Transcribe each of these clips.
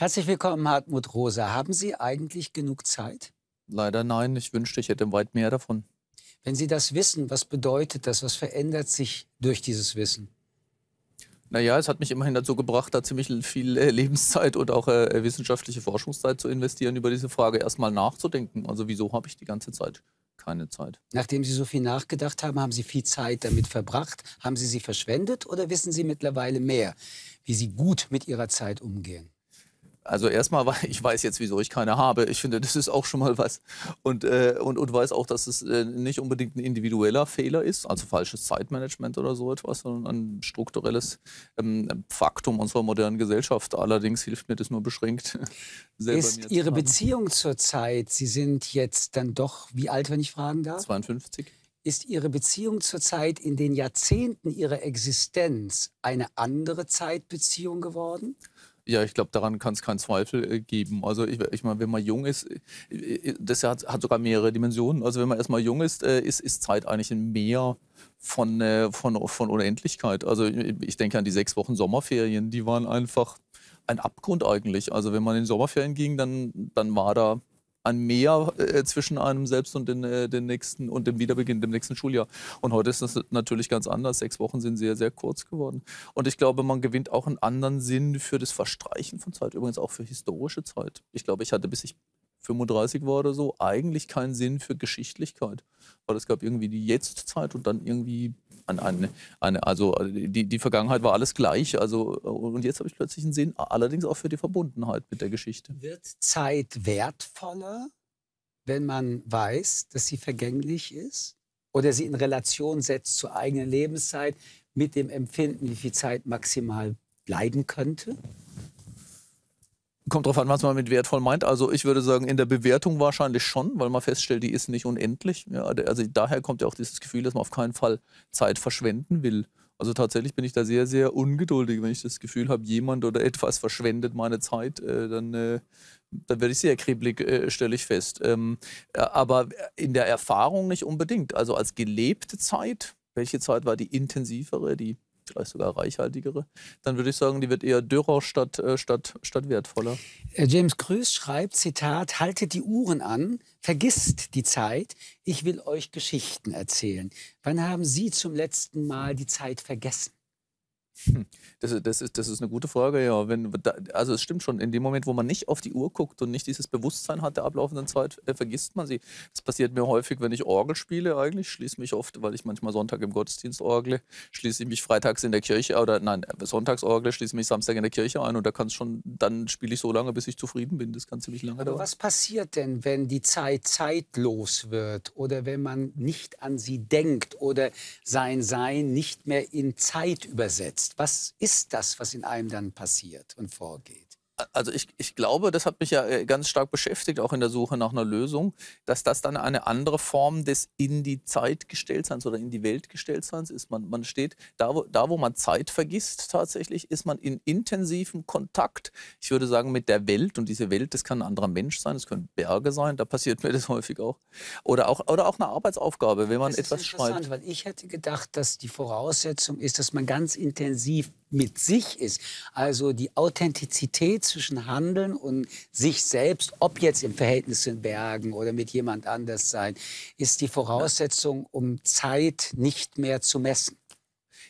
Herzlich willkommen, Hartmut Rosa. Haben Sie eigentlich genug Zeit? Leider nein. Ich wünschte, ich hätte weit mehr davon. Wenn Sie das wissen, was bedeutet das? Was verändert sich durch dieses Wissen? Naja, es hat mich immerhin dazu gebracht, da ziemlich viel äh, Lebenszeit und auch äh, äh, wissenschaftliche Forschungszeit zu investieren, über diese Frage erstmal nachzudenken. Also wieso habe ich die ganze Zeit keine Zeit? Nachdem Sie so viel nachgedacht haben, haben Sie viel Zeit damit verbracht? Haben Sie sie verschwendet oder wissen Sie mittlerweile mehr, wie Sie gut mit Ihrer Zeit umgehen? Also erstmal, ich weiß jetzt, wieso ich keine habe. Ich finde, das ist auch schon mal was. Und, äh, und, und weiß auch, dass es äh, nicht unbedingt ein individueller Fehler ist, also falsches Zeitmanagement oder so etwas, sondern ein strukturelles ähm, Faktum unserer modernen Gesellschaft. Allerdings hilft mir das nur beschränkt. ist Ihre Beziehung zur Zeit, Sie sind jetzt dann doch, wie alt, wenn ich fragen darf? 52. Ist Ihre Beziehung zur Zeit in den Jahrzehnten Ihrer Existenz eine andere Zeitbeziehung geworden? Ja, ich glaube, daran kann es keinen Zweifel äh, geben. Also ich, ich meine, wenn man jung ist, äh, äh, das hat, hat, sogar mehrere Dimensionen. Also wenn man erstmal jung ist, ist, ist Zeit eigentlich ein Meer von, von, von Unendlichkeit. Also ich denke an die sechs Wochen Sommerferien, die waren einfach ein Abgrund eigentlich. Also wenn man in Sommerferien ging, dann, dann war da ein Mehr äh, zwischen einem selbst und den, äh, den nächsten und dem Wiederbeginn, dem nächsten Schuljahr. Und heute ist das natürlich ganz anders. Sechs Wochen sind sehr, sehr kurz geworden. Und ich glaube, man gewinnt auch einen anderen Sinn für das Verstreichen von Zeit, übrigens auch für historische Zeit. Ich glaube, ich hatte, bis ich 35 war oder so, eigentlich keinen Sinn für Geschichtlichkeit. Weil es gab irgendwie die Jetztzeit und dann irgendwie an, an, an also die, die Vergangenheit war alles gleich. Also, und jetzt habe ich plötzlich einen Sinn, allerdings auch für die Verbundenheit mit der Geschichte. Wird Zeit wertvoller, wenn man weiß, dass sie vergänglich ist? Oder sie in Relation setzt zur eigenen Lebenszeit mit dem Empfinden, wie viel Zeit maximal bleiben könnte? Kommt drauf an, was man mit wertvoll meint. Also ich würde sagen, in der Bewertung wahrscheinlich schon, weil man feststellt, die ist nicht unendlich. Ja, also daher kommt ja auch dieses Gefühl, dass man auf keinen Fall Zeit verschwenden will. Also tatsächlich bin ich da sehr, sehr ungeduldig, wenn ich das Gefühl habe, jemand oder etwas verschwendet meine Zeit, äh, dann, äh, dann werde ich sehr kribbelig, äh, stelle ich fest. Ähm, äh, aber in der Erfahrung nicht unbedingt. Also als gelebte Zeit, welche Zeit war die intensivere, die vielleicht sogar reichhaltigere, dann würde ich sagen, die wird eher dürrer statt, äh, statt, statt wertvoller. Äh, James Krüß schreibt, Zitat, haltet die Uhren an, vergisst die Zeit, ich will euch Geschichten erzählen. Wann haben Sie zum letzten Mal die Zeit vergessen? Hm, das, äh, das, ist, das ist eine gute Frage, ja. Wenn, also es stimmt schon, in dem Moment, wo man nicht auf die Uhr guckt und nicht dieses Bewusstsein hat der ablaufenden Zeit, äh, vergisst man sie. Das passiert mir häufig, wenn ich Orgel spiele eigentlich, schließe mich oft, weil ich manchmal Sonntag im Gottesdienst orgle, schließe ich mich freitags in der Kirche oder nein, äh, sonntags schließe mich Samstag in der Kirche ein und da kann schon, dann spiele ich so lange, bis ich zufrieden bin. Das kann ziemlich lange dauern. was passiert denn, wenn die Zeit zeitlos wird oder wenn man nicht an sie denkt oder sein Sein nicht mehr in Zeit übersetzt? ist, was ist das, was in einem dann passiert und vorgeht? also ich, ich glaube, das hat mich ja äh, ganz stark beschäftigt, auch in der Suche nach einer Lösung, dass das dann eine andere Form des in die Zeit gestellt gestelltseins oder in die Welt gestellt gestelltseins ist. Man, man steht da wo, da, wo man Zeit vergisst tatsächlich, ist man in intensivem Kontakt, ich würde sagen, mit der Welt. Und diese Welt, das kann ein anderer Mensch sein, das können Berge sein, da passiert mir das häufig auch. Oder auch, oder auch eine Arbeitsaufgabe, wenn man das etwas ist interessant, schreibt. Weil ich hätte gedacht, dass die Voraussetzung ist, dass man ganz intensiv mit sich ist. Also die Authentizität zwischen Handeln und sich selbst, ob jetzt im Verhältnis in Bergen oder mit jemand anders sein, ist die Voraussetzung, um Zeit nicht mehr zu messen.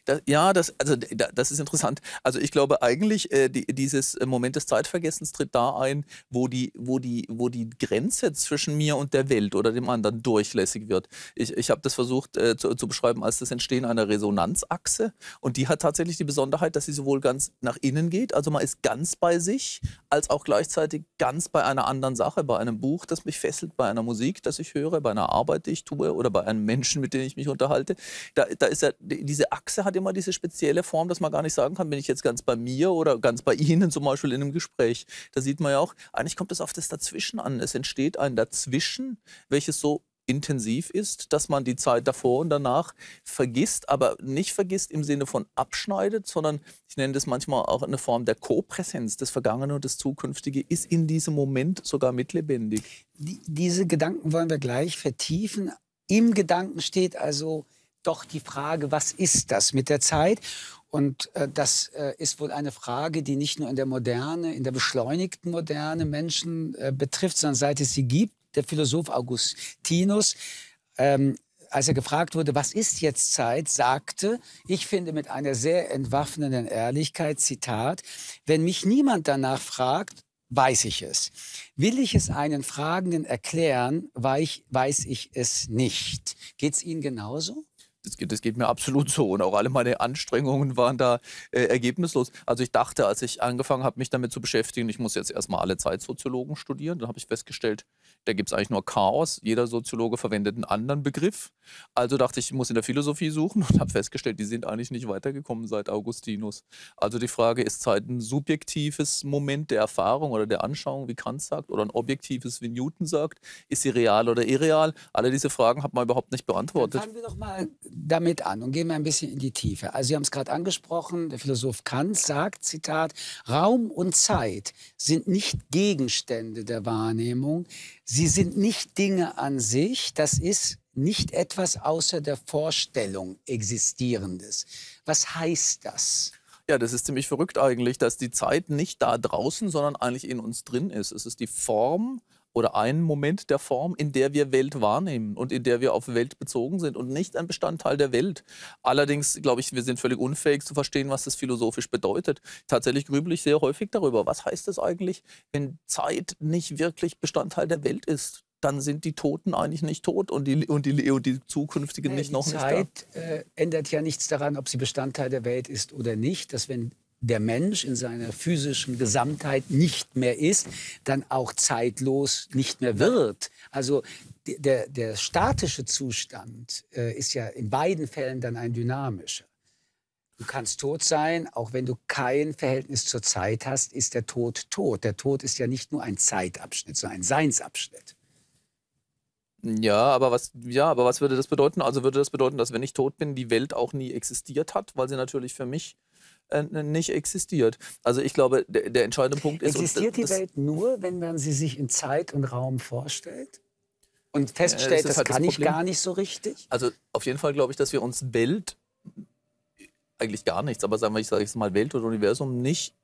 Das, ja, das, also, das ist interessant. Also ich glaube eigentlich, äh, die, dieses äh, Moment des Zeitvergessens tritt da ein, wo die, wo, die, wo die Grenze zwischen mir und der Welt oder dem anderen durchlässig wird. Ich, ich habe das versucht äh, zu, zu, beschreiben als das Entstehen einer Resonanzachse. Und die hat tatsächlich die Besonderheit, dass sie sowohl ganz nach innen geht, also man ist ganz bei sich, als auch gleichzeitig ganz bei einer anderen Sache, bei einem Buch, das mich fesselt, bei einer Musik, das ich höre, bei einer Arbeit, die ich tue oder bei einem Menschen, mit dem ich mich unterhalte. Da, da ist ja, diese Achse hat immer diese spezielle Form, dass man gar nicht sagen kann, bin ich jetzt ganz bei mir oder ganz bei Ihnen zum Beispiel in einem Gespräch. Da sieht man ja auch, eigentlich kommt es auf das Dazwischen an. Es entsteht ein Dazwischen, welches so intensiv ist, dass man die Zeit davor und danach vergisst, aber nicht vergisst im Sinne von abschneidet, sondern ich nenne das manchmal auch eine Form der Kopräsenz. Das Vergangene und das Zukünftige ist in diesem Moment sogar mitlebendig. Die, diese Gedanken wollen wir gleich vertiefen. Im Gedanken steht also doch die Frage, was ist das mit der Zeit? Und äh, das äh, ist wohl eine Frage, die nicht nur in der Moderne, in der beschleunigten Moderne Menschen äh, betrifft, sondern seit es sie gibt. Der Philosoph Augustinus, ähm, als er gefragt wurde, was ist jetzt Zeit, sagte, ich finde mit einer sehr entwaffnenden Ehrlichkeit, Zitat, wenn mich niemand danach fragt, weiß ich es. Will ich es einen Fragenden erklären, weiß ich es nicht. Geht es Ihnen genauso? Das geht, das geht, mir absolut so. Und auch alle meine Anstrengungen waren da äh, ergebnislos. Also ich dachte, als ich angefangen habe, mich damit zu beschäftigen, ich muss jetzt erstmal alle Zeitsoziologen studieren. Dann habe ich festgestellt, da gibt es eigentlich nur Chaos. Jeder Soziologe verwendet einen anderen Begriff. Also dachte ich, ich muss in der Philosophie suchen und habe festgestellt, die sind eigentlich nicht weitergekommen seit Augustinus. Also die Frage, ist Zeit ein subjektives Moment der Erfahrung oder der Anschauung, wie Kant sagt, oder ein objektives, wie Newton sagt? Ist sie real oder irreal? Alle diese Fragen hat man überhaupt nicht beantwortet. Dann wir doch mal damit an und gehen wir ein bisschen in die Tiefe. Also Sie haben es gerade angesprochen, der Philosoph Kant sagt, Zitat, Raum und Zeit sind nicht Gegenstände der Wahrnehmung, sie sind nicht Dinge an sich, das ist nicht etwas außer der Vorstellung existierendes. Was heißt das? Ja, das ist ziemlich verrückt eigentlich, dass die Zeit nicht da draußen, sondern eigentlich in uns drin ist. Es ist die Form, äh, oder einen Moment der Form, in der wir Welt wahrnehmen und in der wir auf Welt bezogen sind und nicht ein Bestandteil der Welt. Allerdings glaube ich, wir sind völlig unfähig zu verstehen, was das philosophisch bedeutet. Tatsächlich grübel ich sehr häufig darüber, was heißt das eigentlich, wenn Zeit nicht wirklich Bestandteil der Welt ist? Dann sind die Toten eigentlich nicht tot und die, und die, und die Zukünftigen nee, nicht die noch Zeit, nicht da. Zeit äh, ändert ja nichts daran, ob sie Bestandteil der Welt ist oder nicht. Dass wenn der Mensch in seiner physischen Gesamtheit nicht mehr ist, dann auch zeitlos nicht mehr wird. Also der, der statische Zustand äh, ist ja in beiden Fällen dann ein dynamischer. Du kannst tot sein, auch wenn du kein Verhältnis zur Zeit hast, ist der Tod tot. Der Tod ist ja nicht nur ein Zeitabschnitt, sondern ein Seinsabschnitt. Ja, aber was, ja, aber was würde das bedeuten? Also würde das bedeuten, dass wenn ich tot bin, die Welt auch nie existiert hat, weil sie natürlich für mich äh, nicht existiert. Also ich glaube, der, der entscheidende Punkt ist... Existiert die Welt nur, wenn man sie sich in Zeit und Raum vorstellt? Und äh, feststellt, das, das halt kann das ich gar nicht so richtig? Also auf jeden Fall glaube ich, dass wir uns Welt, eigentlich gar nichts, aber sagen wir, ich sage jetzt mal Welt oder Universum nicht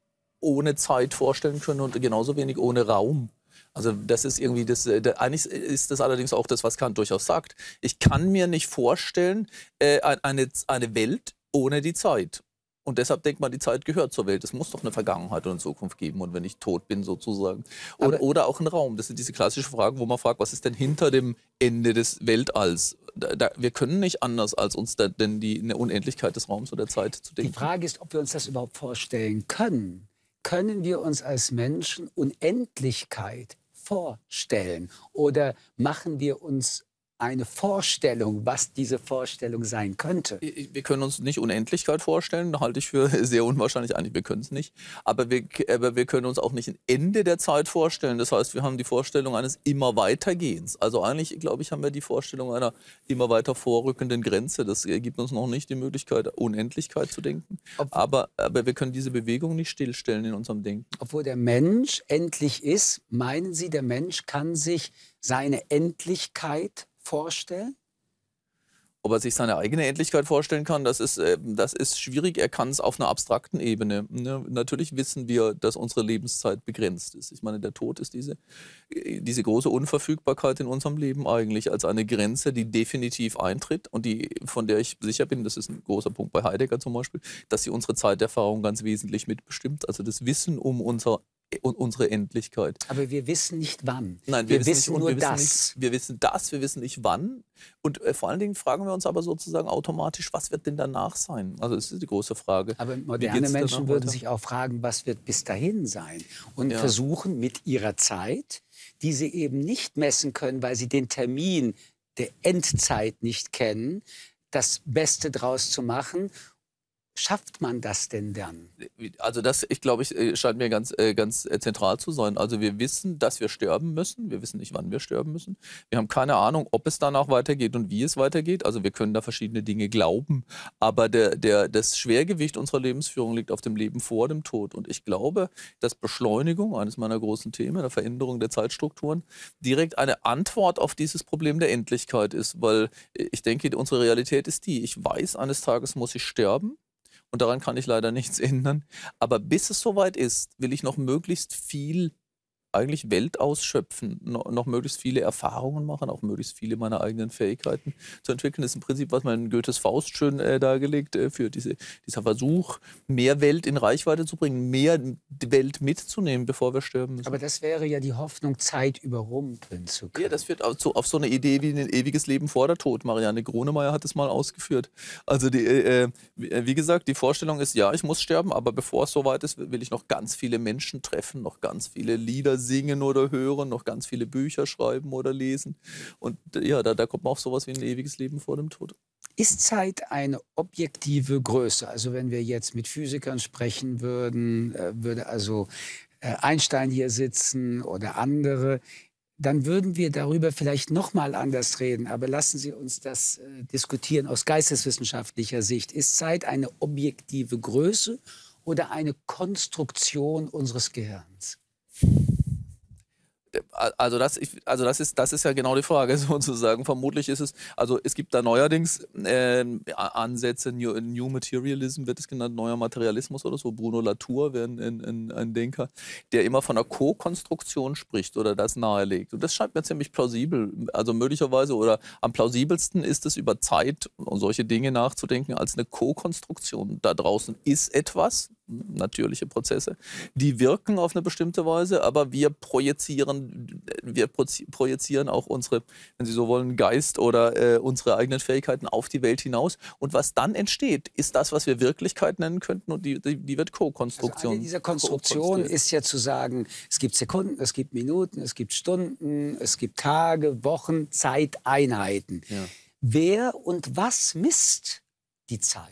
ohne Zeit vorstellen können und genauso wenig ohne Raum. Also das ist irgendwie das, äh, eigentlich ist das allerdings auch das, was Kant durchaus sagt. Ich kann mir nicht vorstellen, eine, eine Welt ohne die Zeit. Und deshalb denkt man, die Zeit gehört zur Welt. Es muss doch eine Vergangenheit und eine Zukunft geben. Und wenn ich tot bin, sozusagen. Oder, oder auch ein Raum. Das sind diese klassischen Fragen, wo man fragt, was ist denn hinter dem Ende des Weltalls? Da, da, wir können nicht anders, als uns da, denn die eine Unendlichkeit des Raums oder der Zeit zu denken. Die Frage ist, ob wir uns das überhaupt vorstellen können. Können wir uns als Menschen Unendlichkeit vorstellen? Oder machen wir uns eine Vorstellung, was diese Vorstellung sein könnte. Wir können uns nicht Unendlichkeit vorstellen, das halte ich für sehr unwahrscheinlich. Eigentlich, wir können es nicht. Aber wir, aber wir können uns auch nicht ein Ende der Zeit vorstellen. Das heißt, wir haben die Vorstellung eines immer weitergehens. Also eigentlich, glaube ich, haben wir die Vorstellung einer immer weiter vorrückenden Grenze. Das gibt uns noch nicht die Möglichkeit, Unendlichkeit zu denken. Obwohl, aber, aber wir können diese Bewegung nicht stillstellen in unserem Denken. Obwohl der Mensch endlich ist, meinen Sie, der Mensch kann sich seine Endlichkeit vorstellen? Ob er sich seine eigene Endlichkeit vorstellen kann, das ist, ähm, das ist schwierig. Er kann es auf einer abstrakten Ebene. Ne? Natürlich wissen wir, dass unsere Lebenszeit begrenzt ist. Ich meine, der Tod ist diese, äh, diese große Unverfügbarkeit in unserem Leben eigentlich als eine Grenze, die definitiv eintritt und die, von der ich sicher bin, das ist ein großer Punkt bei Heidegger zum Beispiel, dass sie unsere Zeiterfahrung ganz wesentlich mitbestimmt. Also das Wissen um unser und unsere Endlichkeit. Aber wir wissen nicht wann. Nein, wir, wir wissen, wissen nur wir das. nicht, wir wissen das, wir wissen nicht wann. Und äh, vor allen Dingen fragen wir uns aber sozusagen automatisch, was wird denn danach sein? Also das ist die große Frage. Aber moderne Menschen würden weiter? sich auch fragen, was wird bis dahin sein? Und ja. versuchen mit ihrer Zeit, die sie eben nicht messen können, weil sie den Termin der Endzeit nicht kennen, das Beste draus zu machen schafft man das denn dann? Also das, ich glaube, ich, äh, scheint mir ganz, äh, ganz äh, zentral zu sein. Also wir wissen, dass wir sterben müssen. Wir wissen nicht, wann wir sterben müssen. Wir haben keine Ahnung, ob es danach weitergeht und wie es weitergeht. Also wir können da verschiedene Dinge glauben. Aber der, der, das Schwergewicht unserer Lebensführung liegt auf dem Leben vor dem Tod. Und ich glaube, dass Beschleunigung, eines meiner großen Themen, der Veränderung der Zeitstrukturen, direkt eine Antwort auf dieses Problem der Endlichkeit ist. Weil ich denke, unsere Realität ist die, ich weiß, eines Tages muss ich sterben und daran kann ich leider nichts ändern. Aber bis es soweit ist, will ich noch möglichst viel eigentlich Welt ausschöpfen, noch, möglichst viele Erfahrungen machen, auch möglichst viele meiner eigenen Fähigkeiten zu entwickeln. Das ist im Prinzip, was man in Goethes Faust schön äh, dargelegt, äh, für diese, dieser Versuch, mehr Welt in Reichweite zu bringen, mehr Welt mitzunehmen, bevor wir sterben müssen. Aber das wäre ja die Hoffnung, Zeit überrumpeln zu können. Ja, das führt auf, so, auf so eine Idee wie ein ewiges Leben vor der Tod. Marianne Gronemeyer hat es mal ausgeführt. Also, die, äh, äh, äh, wie gesagt, die Vorstellung ist, ja, ich muss sterben, aber bevor es soweit ist, will ich noch ganz viele Menschen treffen, noch ganz viele Lieder singen oder hören, noch ganz viele Bücher schreiben oder lesen. Und ja, da, da kommt man auf sowas wie ein ewiges Leben vor dem Tod. Ist Zeit eine objektive Größe? Also wenn wir jetzt mit Physikern sprechen würden, äh, würde also äh, Einstein hier sitzen oder andere, dann würden wir darüber vielleicht noch mal anders reden. Aber lassen Sie uns das äh, diskutieren aus geisteswissenschaftlicher Sicht. Ist Zeit eine objektive Größe oder eine Konstruktion unseres Gehirns? also das, also das ist, das ist ja genau die Frage sozusagen. Vermutlich ist es, also es gibt da neuerdings äh, Ansätze, New, New, Materialism wird es genannt, neuer Materialismus oder so. Bruno Latour wäre ein, ein, ein, Denker, der immer von einer Co-Konstruktion spricht oder das nahelegt. Und das scheint mir ziemlich plausibel. Also möglicherweise oder am plausibelsten ist es über Zeit und solche Dinge nachzudenken als eine Co-Konstruktion. Da draußen ist etwas, natürliche Prozesse, die wirken auf eine bestimmte Weise, aber wir projizieren, wir projizieren auch unsere, wenn Sie so wollen, Geist oder äh, unsere eigenen Fähigkeiten auf die Welt hinaus. Und was dann entsteht, ist das, was wir Wirklichkeit nennen könnten und die, die, die wird Co-Konstruktion. Also diese Konstruktion ist ja zu sagen, es gibt Sekunden, es gibt Minuten, es gibt Stunden, es gibt Tage, Wochen, Zeiteinheiten. Ja. Wer und was misst die Zeit?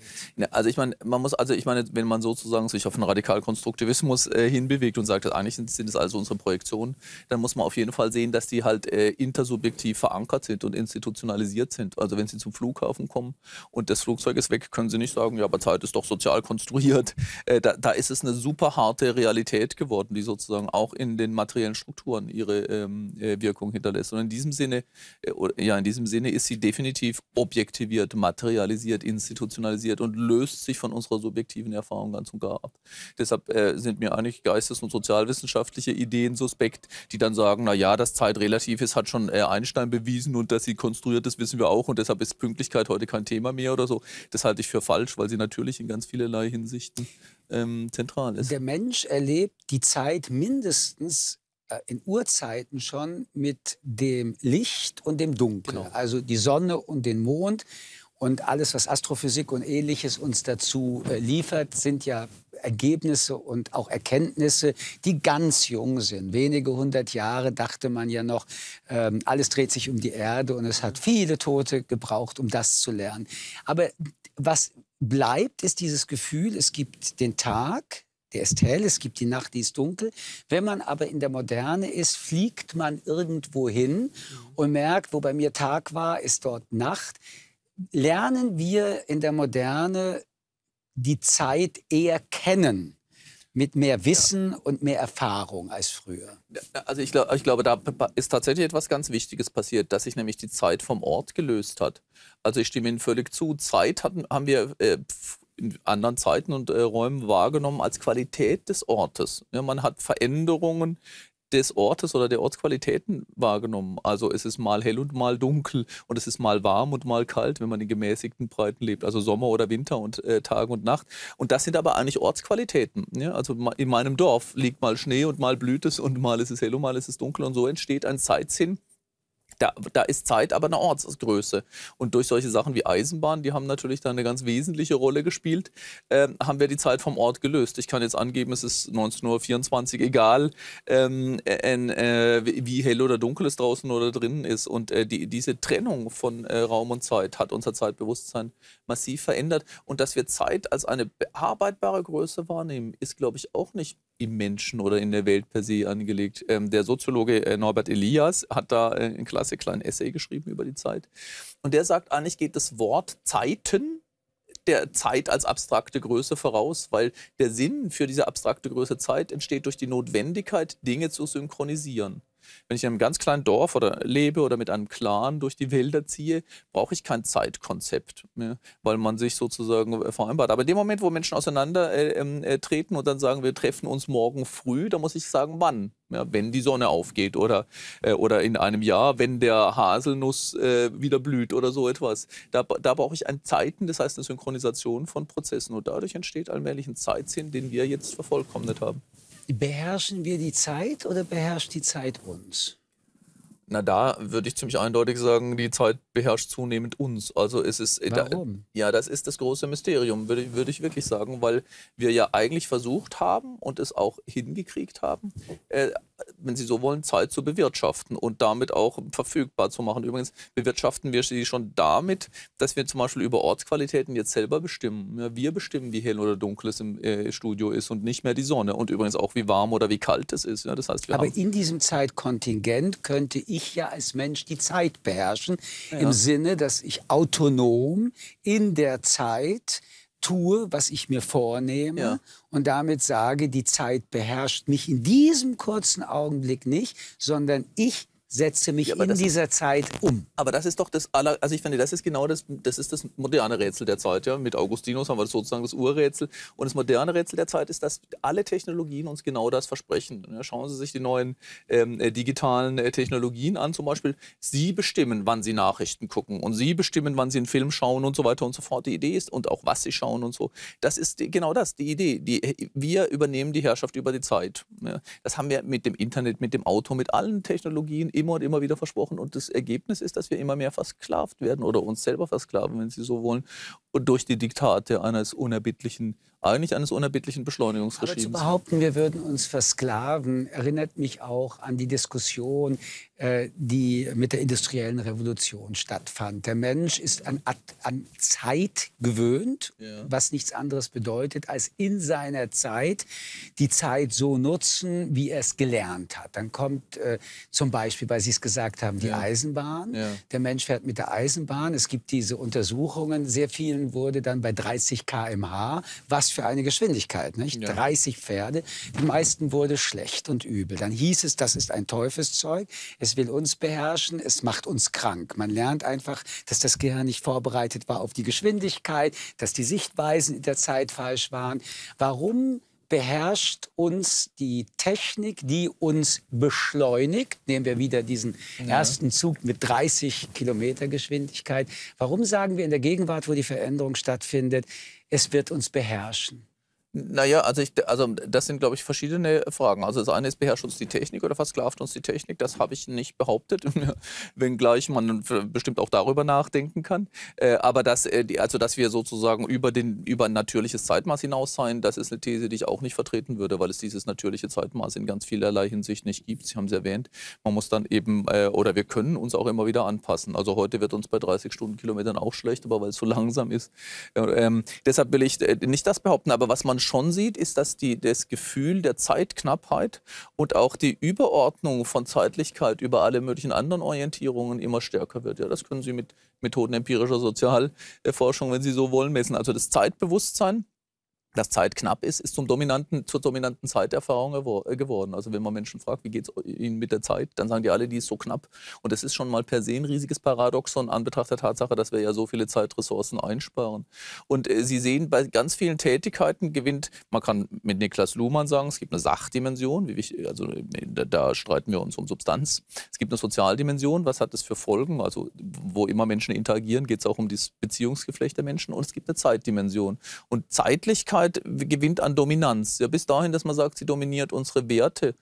Also ich meine, man muss, also ich meine, wenn man sozusagen sich auf einen Radikalkonstruktivismus äh, hinbewegt und sagt, eigentlich sind, sind es also unsere Projektionen, dann muss man auf jeden Fall sehen, dass die halt äh, intersubjektiv verankert sind und institutionalisiert sind. Also wenn sie zum Flughafen kommen und das Flugzeug ist weg, können sie nicht sagen, ja, aber Zeit ist doch sozial konstruiert. Äh, da, da, ist es eine super harte Realität geworden, die sozusagen auch in den materiellen Strukturen ihre ähm, äh, Wirkung hinterlässt. Und in diesem Sinne, äh, ja, in diesem Sinne ist sie definitiv objektiviert, materialisiert, institutionalisiert institutionalisiert und löst sich von unserer subjektiven Erfahrung ganz und gar ab. Deshalb äh, sind mir eigentlich geistes- und sozialwissenschaftliche Ideen suspekt, die dann sagen, na ja, dass Zeit relativ ist, hat schon äh, Einstein bewiesen und dass sie konstruiert ist, wissen wir auch und deshalb ist Pünktlichkeit heute kein Thema mehr oder so. Das halte ich für falsch, weil sie natürlich in ganz vielerlei Hinsichten ähm, zentral ist. Der Mensch erlebt die Zeit mindestens äh, in Urzeiten schon mit dem Licht und dem Dunkel, genau. also die Sonne und den Mond. Und alles, was Astrophysik und ähnliches uns dazu äh, liefert, sind ja Ergebnisse und auch Erkenntnisse, die ganz jung sind. Wenige hundert Jahre dachte man ja noch, ähm, alles dreht sich um die Erde und es hat viele Tote gebraucht, um das zu lernen. Aber was bleibt, ist dieses Gefühl, es gibt den Tag, der ist hell, es gibt die Nacht, die ist dunkel. Wenn man aber in der Moderne ist, fliegt man irgendwo hin und merkt, wo bei mir Tag war, ist dort Nacht lernen wir in der Moderne die Zeit eher kennen mit mehr Wissen ja. und mehr Erfahrung als früher. Also ich, glaub, ich, glaube, da ist tatsächlich etwas ganz Wichtiges passiert, dass sich nämlich die Zeit vom Ort gelöst hat. Also ich stimme Ihnen völlig zu. Zeit hatten, haben wir äh, in anderen Zeiten und äh, Räumen wahrgenommen als Qualität des Ortes. Ja, man hat Veränderungen des Ortes oder der Ortsqualitäten wahrgenommen. Also es ist mal hell und mal dunkel und es ist mal warm und mal kalt, wenn man in gemäßigten Breiten lebt, also Sommer oder Winter und äh, Tag und Nacht. Und das sind aber eigentlich Ortsqualitäten. Ja? Also in meinem Dorf liegt mal Schnee und mal blüht es und mal ist es hell und mal ist es dunkel und so entsteht ein Zeitsinn, da, da, ist Zeit aber eine Ortsgröße. Und durch solche Sachen wie Eisenbahn, die haben natürlich da eine ganz wesentliche Rolle gespielt, äh, haben wir die Zeit vom Ort gelöst. Ich kann jetzt angeben, es ist 19.24 Uhr, egal ähm, äh, äh, wie hell oder dunkel es draußen oder drinnen ist. Und äh, die, diese Trennung von äh, Raum und Zeit hat unser Zeitbewusstsein massiv verändert. Und dass wir Zeit als eine bearbeitbare Größe wahrnehmen, ist, glaube ich, auch nicht im Menschen oder in der Welt per se angelegt. Ähm, der Soziologe äh, Norbert Elias hat da äh, einen klasse kleinen Essay geschrieben über die Zeit. Und der sagt, eigentlich geht das Wort Zeiten der Zeit als abstrakte Größe voraus, weil der Sinn für diese abstrakte Größe Zeit entsteht durch die Notwendigkeit, Dinge zu synchronisieren. Wenn ich in einem ganz kleinen Dorf oder lebe oder mit einem Clan durch die Wälder ziehe, brauche ich kein Zeitkonzept mehr, weil man sich sozusagen äh, vereinbart. Aber in dem Moment, wo Menschen auseinander äh, ähm, äh, treten und dann sagen, wir treffen uns morgen früh, da muss ich sagen, wann? Ja, wenn die Sonne aufgeht oder, äh, oder in einem Jahr, wenn der Haselnuss äh, wieder blüht oder so etwas. Da, da brauche ich ein Zeiten, das heißt eine Synchronisation von Prozessen. Und dadurch entsteht allmählich ein Zeitsinn, den wir jetzt vervollkommnet haben. Beherrschen wir die Zeit oder beherrscht die Zeit uns? Na, da würde ich ziemlich eindeutig sagen, die Zeit beherrscht zunehmend uns. Also es ist Warum? Da, ja, das ist das große Mysterium, würde, würde ich wirklich sagen, weil wir ja eigentlich versucht haben und es auch hingekriegt haben, äh, wenn Sie so wollen, Zeit zu bewirtschaften und damit auch verfügbar zu machen. Übrigens bewirtschaften wir sie schon damit, dass wir zum Beispiel über Ortsqualitäten jetzt selber bestimmen. Ja, wir bestimmen, wie hell oder dunkel es im äh, Studio ist und nicht mehr die Sonne und übrigens auch, wie warm oder wie kalt es ist. Ja, das heißt, wir Aber in diesem Zeitkontingent könnte ich ja als Mensch die Zeit beherrschen. Im Sinne, dass ich autonom in der Zeit tue, was ich mir vornehme ja. und damit sage, die Zeit beherrscht mich in diesem kurzen Augenblick nicht, sondern ich setze mich ja, in dieser ist, Zeit um. Aber das ist doch das aller, also ich finde, das ist genau das, das ist das moderne Rätsel der Zeit. Ja? Mit Augustinus haben wir sozusagen das Urrätsel. Und das moderne Rätsel der Zeit ist, dass alle Technologien uns genau das versprechen. Ja, schauen Sie sich die neuen ähm, äh, digitalen äh, Technologien an, zum Beispiel. Sie bestimmen, wann Sie Nachrichten gucken und Sie bestimmen, wann Sie einen Film schauen und so weiter und so fort. Die Idee ist und auch was Sie schauen und so. Das ist die, genau das, die Idee. Die, wir übernehmen die Herrschaft über die Zeit. Ja? Das haben wir mit dem Internet, mit dem Auto, mit allen Technologien immer und immer wieder versprochen. Und das Ergebnis ist, dass wir immer mehr versklavt werden oder uns selber versklaven, wenn Sie so wollen und durch die Diktate eines unerbittlichen, eigentlich eines unerbittlichen Beschleunigungsregimes. Aber zu behaupten, wir würden uns versklaven, erinnert mich auch an die Diskussion, äh, die mit der industriellen Revolution stattfand. Der Mensch ist an, an Zeit gewöhnt, ja. was nichts anderes bedeutet, als in seiner Zeit die Zeit so nutzen, wie er es gelernt hat. Dann kommt äh, zum Beispiel, weil Sie es gesagt haben, die ja. Eisenbahn. Ja. Der Mensch fährt mit der Eisenbahn. Es gibt diese Untersuchungen, sehr vielen gefahren wurde dann bei 30 km/h. Was für eine Geschwindigkeit, nicht? Ja. 30 Pferde. Die meisten wurde schlecht und übel. Dann hieß es, das ist ein Teufelszeug. Es will uns beherrschen. Es macht uns krank. Man lernt einfach, dass das Gehirn nicht vorbereitet war auf die Geschwindigkeit, dass die Sichtweisen in der Zeit falsch waren. Warum? beherrscht uns die Technik, die uns beschleunigt. Nehmen wir wieder diesen ja. ersten Zug mit 30 Kilometer Geschwindigkeit. Warum sagen wir in der Gegenwart, wo die Veränderung stattfindet, es wird uns beherrschen? Naja, also, ich, also das sind, glaube ich, verschiedene Fragen. Also das eine ist, beherrscht uns die Technik oder versklavt uns die Technik? Das habe ich nicht behauptet, wenngleich man bestimmt auch darüber nachdenken kann. Äh, aber dass, äh, also, dass wir sozusagen über, den, über ein natürliches Zeitmaß hinaus seien, das ist eine These, die ich auch nicht vertreten würde, weil es dieses natürliche Zeitmaß in ganz vielerlei Hinsicht nicht gibt. Sie haben es erwähnt, man muss dann eben, äh, oder wir können uns auch immer wieder anpassen. Also heute wird uns bei 30 Stundenkilometern auch schlecht, aber weil es so langsam ist. Äh, ähm, deshalb will ich äh, nicht das behaupten, aber was man schon sieht, ist, dass die, das Gefühl der Zeitknappheit und auch die Überordnung von Zeitlichkeit über alle möglichen anderen Orientierungen immer stärker wird. Ja, das können Sie mit Methoden empirischer Sozialforschung, wenn Sie so wollen, messen. Also das Zeitbewusstsein dass Zeit knapp ist, ist zum dominanten, zur dominanten Zeiterfahrung äh, geworden. Also wenn man Menschen fragt, wie geht es ihnen mit der Zeit, dann sagen die alle, die ist so knapp. Und das ist schon mal per se ein riesiges Paradoxon an Betracht der Tatsache, dass wir ja so viele Zeitressourcen einsparen. Und äh, Sie sehen, bei ganz vielen Tätigkeiten gewinnt, man kann mit Niklas Luhmann sagen, es gibt eine Sachdimension, wichtig, also äh, da, da streiten wir uns um Substanz. Es gibt eine Sozialdimension, was hat das für Folgen? Also wo immer Menschen interagieren, geht es auch um das Beziehungsgeflecht der Menschen. Und es gibt eine Zeitdimension. Und Zeitlichkeit Minderheit gewinnt an Dominanz. Ja, bis dahin, dass man sagt, sie dominiert unsere Werte.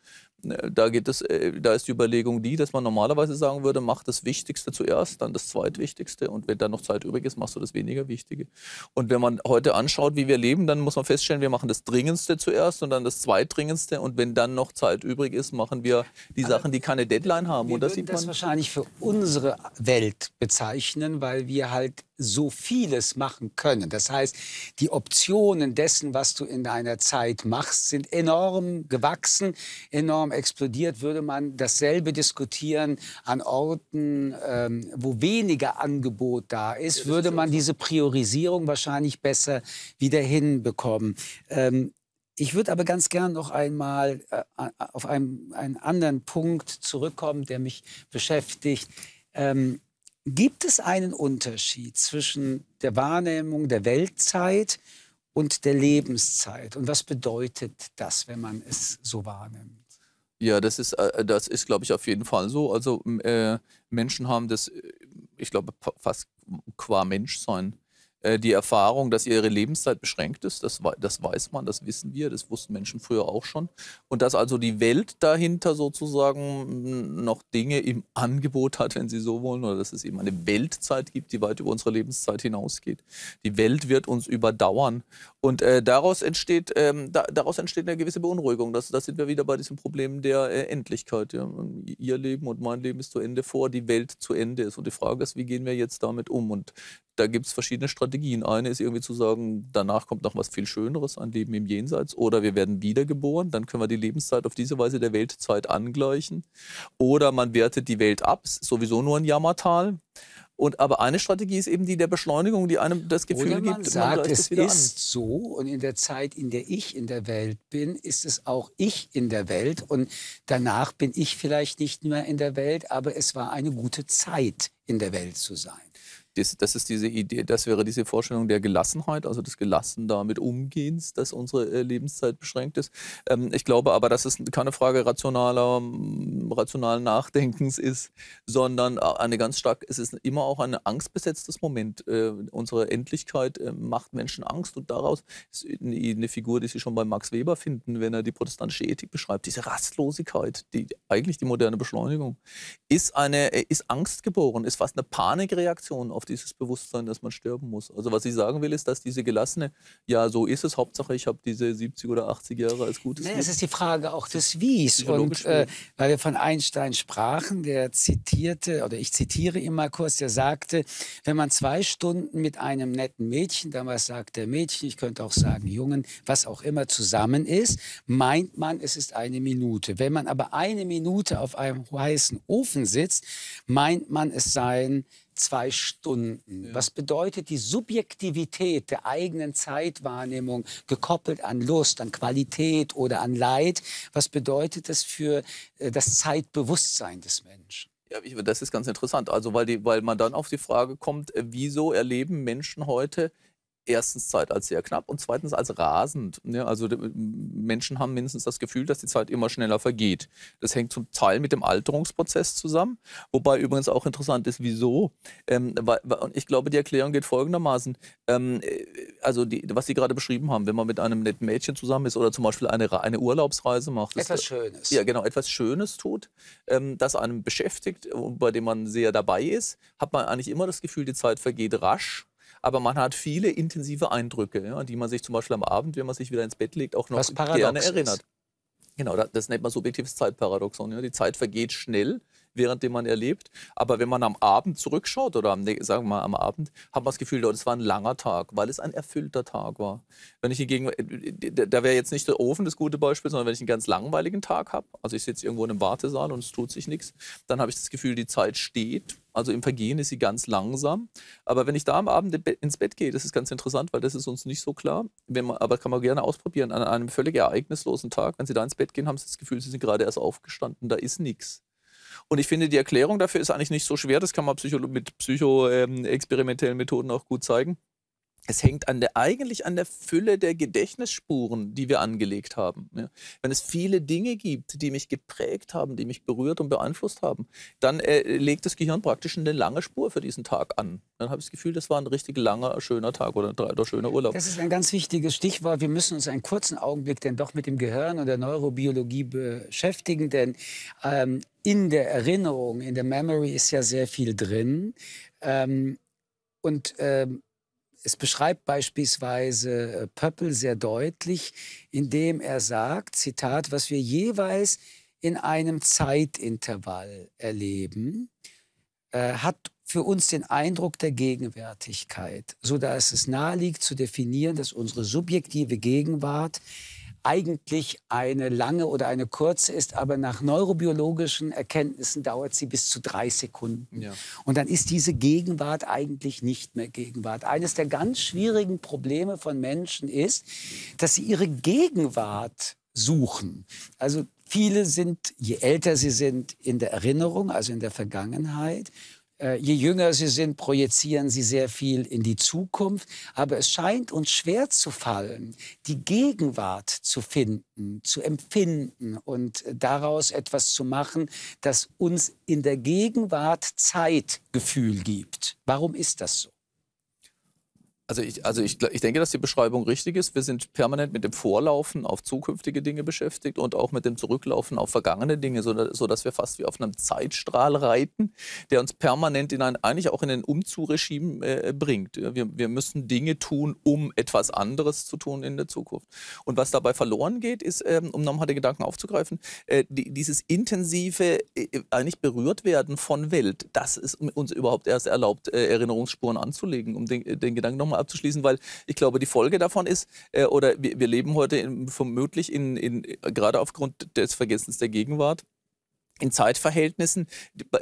Äh, da, geht es, äh, da ist die Überlegung die, dass man normalerweise sagen würde, mach das Wichtigste zuerst, dann das Zweitwichtigste und wenn dann noch Zeit übrig ist, machst du das weniger Wichtige. Und wenn man heute anschaut, wie wir leben, dann muss man feststellen, wir machen das Dringendste zuerst und dann das Zweitdringendste und wenn dann noch Zeit übrig ist, machen wir die Aber Sachen, die keine Deadline haben. Wir und das, sieht man das wahrscheinlich für unsere Welt bezeichnen, weil wir halt so vieles machen können. Das heißt, die Optionen dessen, was du in deiner Zeit machst, sind enorm gewachsen, enorm explodiert. Würde man dasselbe diskutieren an Orten, ähm, wo weniger Angebot da ist, würde man diese Priorisierung wahrscheinlich besser wieder hinbekommen. Ähm, ich würde aber ganz gern noch einmal äh, auf einen, einen, anderen Punkt zurückkommen, der mich beschäftigt. Ähm, Gibt es einen Unterschied zwischen der Wahrnehmung der Weltzeit und der Lebenszeit? Und was bedeutet das, wenn man es so wahrnimmt? Ja, das ist, äh, das ist glaube ich, auf jeden Fall so. Also äh, Menschen haben das, äh, ich glaube, fast qua Menschsein äh, die Erfahrung, dass ihre Lebenszeit beschränkt ist, das, das, weiß man, das wissen wir, das wussten Menschen früher auch schon. Und dass also die Welt dahinter sozusagen noch Dinge im Angebot hat, wenn Sie so wollen, oder dass es eben eine Weltzeit gibt, die weit über unsere Lebenszeit hinausgeht. Die Welt wird uns überdauern. Und äh, daraus, entsteht, ähm, da, daraus entsteht eine gewisse Beunruhigung. Da das sind wir wieder bei diesem Problem der äh, Endlichkeit. Ja? Ihr Leben und mein Leben ist zu Ende vor, die Welt zu Ende ist. Und die Frage ist, wie gehen wir jetzt damit um? Und da gibt es verschiedene Strategien. Strategien. Eine ist irgendwie zu sagen, danach kommt noch was viel Schöneres, ein Leben im Jenseits. Oder wir werden wiedergeboren, dann können wir die Lebenszeit auf diese Weise der Weltzeit angleichen. Oder man wertet die Welt ab, sowieso nur ein Jammertal. Und, aber eine Strategie ist eben die der Beschleunigung, die einem das Gefühl Oder man gibt, sagt, man es ist an. so und in der Zeit, in der ich in der Welt bin, ist es auch ich in der Welt und danach bin ich vielleicht nicht mehr in der Welt, aber es war eine gute Zeit in der Welt zu sein das, das ist diese Idee, das wäre diese Vorstellung der Gelassenheit, also des Gelassen damit Umgehens, dass unsere äh, Lebenszeit beschränkt ist. Ähm, ich glaube aber, dass es keine Frage rationaler, rationalen Nachdenkens ist, sondern eine ganz stark, es ist immer auch ein angstbesetztes Moment. Äh, unsere Endlichkeit äh, macht Menschen Angst und daraus ist eine Figur, die Sie schon bei Max Weber finden, wenn er die protestantische Ethik beschreibt, diese Rastlosigkeit, die eigentlich die moderne Beschleunigung, ist eine, äh, ist Angst geboren, ist fast eine Panikreaktion auf auf dieses Bewusstsein, dass man sterben muss. Also was ich sagen will, ist, dass diese gelassene, ja, so ist es, Hauptsache ich habe diese 70 oder 80 Jahre als gutes Leben. Es ist die Frage auch des Wies. Und äh, weil wir von Einstein sprachen, der zitierte, oder ich zitiere ihn mal kurz, der sagte, wenn man zwei Stunden mit einem netten Mädchen, damals sagt der Mädchen, ich könnte auch sagen Jungen, was auch immer zusammen ist, meint man, es ist eine Minute. Wenn man aber eine Minute auf einem heißen Ofen sitzt, meint man, es seien zwei Stunden. Ja. Was bedeutet die Subjektivität der eigenen Zeitwahrnehmung gekoppelt an Lust, an Qualität oder an Leid? Was bedeutet das für äh, das Zeitbewusstsein des Menschen? Ja, das ist ganz interessant. Also, weil, die, weil man dann auf die Frage kommt, äh, wieso erleben Menschen heute erstens Zeit als sehr knapp und zweitens als rasend. Ja, ne? also Menschen haben mindestens das Gefühl, dass die Zeit immer schneller vergeht. Das hängt zum Teil mit dem Alterungsprozess zusammen, wobei übrigens auch interessant ist, wieso. Ähm, weil, und ich glaube, die Erklärung geht folgendermaßen. Ähm, äh, also die, was Sie gerade beschrieben haben, wenn man mit einem netten Mädchen zusammen ist oder zum Beispiel eine, eine Urlaubsreise macht. Etwas ist, Schönes. Ja, genau, etwas Schönes tut, ähm, das einem beschäftigt und bei dem man sehr dabei ist, hat man eigentlich immer das Gefühl, die Zeit vergeht rasch aber man hat viele intensive Eindrücke, ja, an die man sich zum Beispiel am Abend, wenn man sich wieder ins Bett legt, auch noch gerne erinnert. Ist. Genau, das nennt man subjektives Zeitparadoxon. Ja. Die Zeit vergeht schnell währenddem man erlebt. Aber wenn man am Abend zurückschaut oder am, sagen wir mal am Abend, hat man das Gefühl, oh, das war ein langer Tag, weil es ein erfüllter Tag war. Wenn ich hingegen, äh, da wäre jetzt nicht der Ofen das gute Beispiel, sondern wenn ich einen ganz langweiligen Tag habe, also ich sitze irgendwo in einem Wartesaal und es tut sich nichts, dann habe ich das Gefühl, die Zeit steht also im Vergehen ist sie ganz langsam. Aber wenn ich da am Abend ins Bett gehe, das ist ganz interessant, weil das ist uns nicht so klar. Man, aber kann man gerne ausprobieren. An einem völlig ereignislosen Tag, wenn Sie da ins Bett gehen, haben Sie das Gefühl, Sie sind gerade erst aufgestanden, da ist nichts. Und ich finde, die Erklärung dafür ist eigentlich nicht so schwer. Das kann man Psycho mit ähm, psychoexperimentellen Methoden auch gut zeigen. Es hängt an der, eigentlich an der Fülle der Gedächtnisspuren, die wir angelegt haben. Ja. Wenn es viele Dinge gibt, die mich geprägt haben, die mich berührt und beeinflusst haben, dann äh, legt das Gehirn praktisch eine lange Spur für diesen Tag an. Dann habe ich das Gefühl, das war ein richtig langer, schöner Tag oder ein, schöner Urlaub. Das ist ein ganz wichtiges Stichwort. Wir müssen uns einen kurzen Augenblick denn doch mit dem Gehirn und der Neurobiologie beschäftigen, denn ähm, in der Erinnerung, in der Memory ist ja sehr viel drin. Ähm, und ähm, es beschreibt beispielsweise äh, Pöppel sehr deutlich, indem er sagt, Zitat, was wir jeweils in einem Zeitintervall erleben, äh, hat für uns den Eindruck der Gegenwärtigkeit, so dass es naheliegt zu definieren, dass unsere subjektive Gegenwart eigentlich eine lange oder eine kurze ist, aber nach neurobiologischen Erkenntnissen dauert sie bis zu drei Sekunden. Ja. Und dann ist diese Gegenwart eigentlich nicht mehr Gegenwart. Eines der ganz schwierigen Probleme von Menschen ist, dass sie ihre Gegenwart suchen. Also viele sind, je älter sie sind, in der Erinnerung, also in der Vergangenheit. Äh, je jünger sie sind, projizieren sie sehr viel in die Zukunft. Aber es scheint uns schwer zu fallen, die Gegenwart zu finden, zu empfinden und daraus etwas zu machen, das uns in der Gegenwart Zeitgefühl gibt. Warum ist das so? Also ich, also ich, ich denke, dass die Beschreibung richtig ist. Wir sind permanent mit dem Vorlaufen auf zukünftige Dinge beschäftigt und auch mit dem Zurücklaufen auf vergangene Dinge, sodass wir fast wie auf einem Zeitstrahl reiten, der uns permanent in ein, eigentlich auch in ein Umzuregime äh, bringt. Wir, wir müssen Dinge tun, um etwas anderes zu tun in der Zukunft. Und was dabei verloren geht, ist, ähm, um nochmal den Gedanken aufzugreifen, äh, die, dieses intensive äh, eigentlich berührt werden von Welt, das ist uns überhaupt erst erlaubt, äh, Erinnerungsspuren anzulegen, um den, äh, den Gedanken nochmal abzuschließen, weil ich glaube, die Folge davon ist, äh, oder wir, leben heute vermutlich in, in, gerade aufgrund des Vergessens der Gegenwart, in Zeitverhältnissen,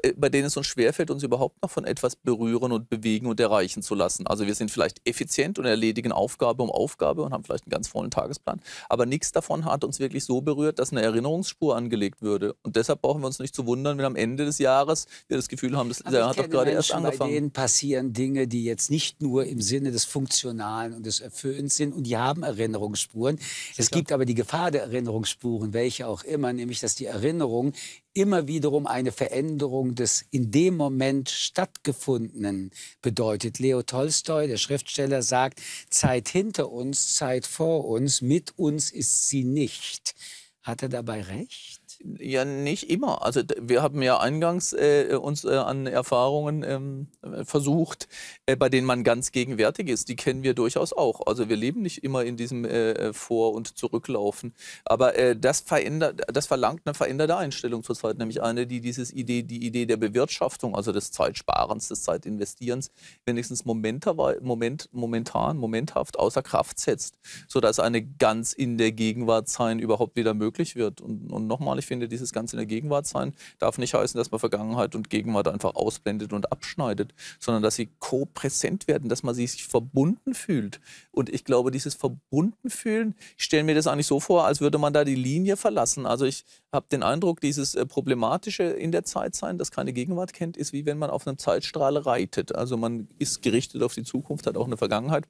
äh, bei denen es uns schwerfällt, uns überhaupt noch von etwas berühren und bewegen und erreichen zu lassen. Also wir sind vielleicht effizient und erledigen Aufgabe um Aufgabe und haben vielleicht einen ganz vollen Tagesplan, aber nichts davon hat uns wirklich so berührt, dass eine Erinnerungsspur angelegt würde. Und deshalb brauchen wir uns nicht zu wundern, wenn am Ende des Jahres wir das Gefühl haben, das aber hat doch gerade Menschen, erst angefangen. Bei denen passieren Dinge, die jetzt nicht nur im Sinne des Funktionalen und des Erfüllens sind und die haben Erinnerungsspuren. Sicher. Es gibt aber die Gefahr der Erinnerungsspuren, welche auch immer, nämlich dass die Erinnerung immer wiederum eine Veränderung des in dem Moment stattgefundenen bedeutet. Leo Tolstoi, der Schriftsteller, sagt, Zeit hinter uns, Zeit vor uns, mit uns ist sie nicht. Hat er dabei recht? Ja, nicht immer. Also wir haben ja eingangs äh, uns äh, an Erfahrungen ähm, versucht, äh, bei denen man ganz gegenwärtig ist. Die kennen wir durchaus auch. Also wir leben nicht immer in diesem äh, äh, Vor- und Zurücklaufen. Aber äh, das, verändert, das verlangt eine veränderte Einstellung zurzeit, nämlich eine, die dieses Idee, die Idee der Bewirtschaftung, also des Zeitsparens, des Zeitinvestierens, wenigstens momentan, moment, momentan, momenthaft außer Kraft setzt, sodass eine ganz in der Gegenwart sein überhaupt wieder möglich wird. Und, und nochmal, ich finde, dieses ganze in der Gegenwart sein darf nicht heißen, dass man Vergangenheit und Gegenwart einfach ausblendet und abschneidet, sondern dass sie co-präsent werden, dass man sich verbunden fühlt. Und ich glaube, dieses verbunden fühlen, ich stelle mir das eigentlich so vor, als würde man da die Linie verlassen. Also ich habe den Eindruck, dieses äh, Problematische in der Zeit sein, das keine Gegenwart kennt, ist wie wenn man auf einem Zeitstrahl reitet. Also man ist gerichtet auf die Zukunft, hat auch eine Vergangenheit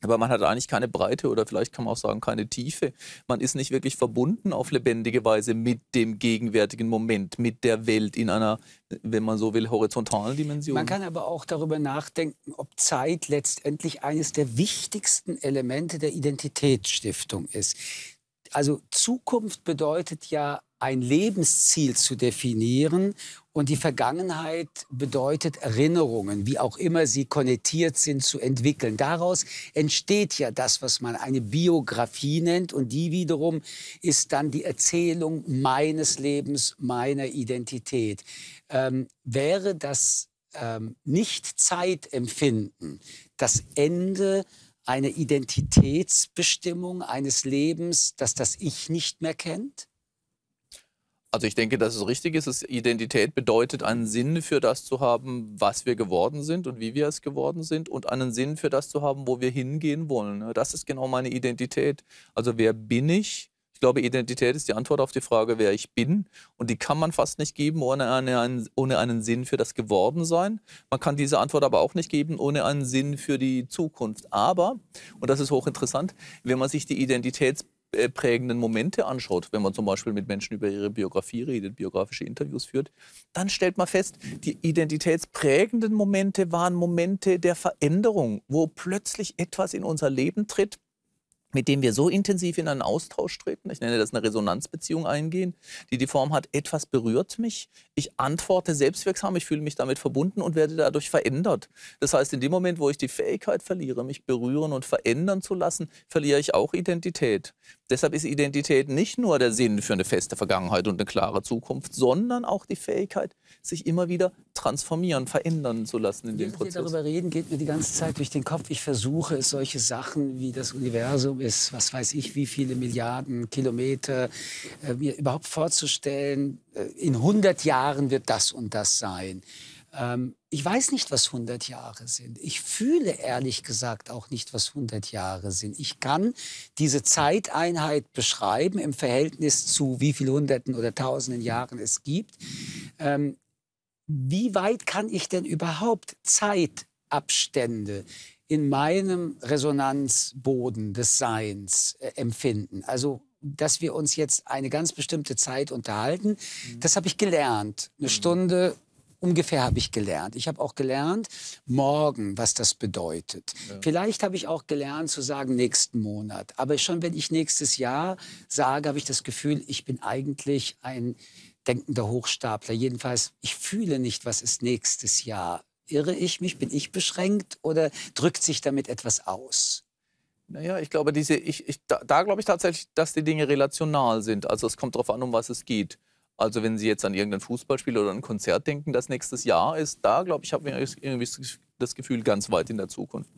aber man hat eigentlich keine Breite oder vielleicht kann man auch sagen, keine Tiefe. Man ist nicht wirklich verbunden auf lebendige Weise mit dem gegenwärtigen Moment, mit der Welt in einer, wenn man so will, horizontalen Dimension. Man kann aber auch darüber nachdenken, ob Zeit letztendlich eines der wichtigsten Elemente der Identitätsstiftung ist. Also Zukunft bedeutet ja ein Lebensziel zu definieren. Und die Vergangenheit bedeutet Erinnerungen, wie auch immer sie konnektiert sind, zu entwickeln. Daraus entsteht ja das, was man eine Biografie nennt. Und die wiederum ist dann die Erzählung meines Lebens, meiner Identität. Ähm, wäre das ähm, nicht Zeitempfinden, das Ende einer Identitätsbestimmung eines Lebens, dass das Ich nicht mehr kennt? Also ich denke, dass es richtig ist. dass Identität bedeutet, einen Sinn für das zu haben, was wir geworden sind und wie wir es geworden sind und einen Sinn für das zu haben, wo wir hingehen wollen. Ne? Das ist genau meine Identität. Also wer bin ich? Ich glaube, Identität ist die Antwort auf die Frage, wer ich bin. Und die kann man fast nicht geben ohne, eine, ohne einen Sinn für das Gewordensein. Man kann diese Antwort aber auch nicht geben ohne einen Sinn für die Zukunft. Aber, und das ist hochinteressant, wenn man sich die Identitäts äh, prägenden Momente anschaut, wenn man zum Beispiel mit Menschen über ihre Biografie redet, biografische Interviews führt, dann stellt man fest, die identitätsprägenden Momente waren Momente der Veränderung, wo plötzlich etwas in unser Leben tritt, mit dem wir so intensiv in einen Austausch treten, ich nenne das eine Resonanzbeziehung eingehen, die die Form hat, etwas berührt mich, ich antworte selbstwirksam, ich fühle mich damit verbunden und werde dadurch verändert. Das heißt, in dem Moment, wo ich die Fähigkeit verliere, mich berühren und verändern zu lassen, verliere ich auch Identität. Deshalb ist Identität nicht nur der Sinn für eine feste Vergangenheit und eine klare Zukunft, sondern auch die Fähigkeit, sich immer wieder transformieren, verändern zu lassen in dem Prozess. Wenn wir darüber reden, geht mir die ganze Zeit durch den Kopf. Ich versuche es, solche Sachen wie das Universum ist, was weiß ich, wie viele Milliarden Kilometer, äh, mir überhaupt vorzustellen, äh, in 100 Jahren wird das und das sein. Ähm, ich weiß nicht, was 100 Jahre sind. Ich fühle ehrlich gesagt auch nicht, was 100 Jahre sind. Ich kann diese Zeiteinheit beschreiben im Verhältnis zu wie viel Hunderten oder Tausenden Jahren es gibt. Ähm, wie weit kann ich denn überhaupt Zeitabstände in meinem Resonanzboden des Seins äh, empfinden? Also dass wir uns jetzt eine ganz bestimmte Zeit unterhalten. Mhm. Das habe ich gelernt. Eine mhm. Stunde ungefähr habe ich gelernt. Ich habe auch gelernt, morgen, was das bedeutet. Ja. Vielleicht habe ich auch gelernt zu sagen, nächsten Monat. Aber schon wenn ich nächstes Jahr sage, habe ich das Gefühl, ich bin eigentlich ein denkender Hochstapler. Jedenfalls, ich fühle nicht, was ist nächstes Jahr. Irre ich mich? Bin ich beschränkt? Oder drückt sich damit etwas aus? Naja, ich glaube, diese, ich, ich, da, da glaube ich tatsächlich, dass die Dinge relational sind. Also es kommt darauf an, um was es geht. Also wenn Sie jetzt an irgendein Fußballspiel oder ein Konzert denken, das nächstes Jahr ist, da glaube ich, habe ich irgendwie das Gefühl ganz weit in der Zukunft.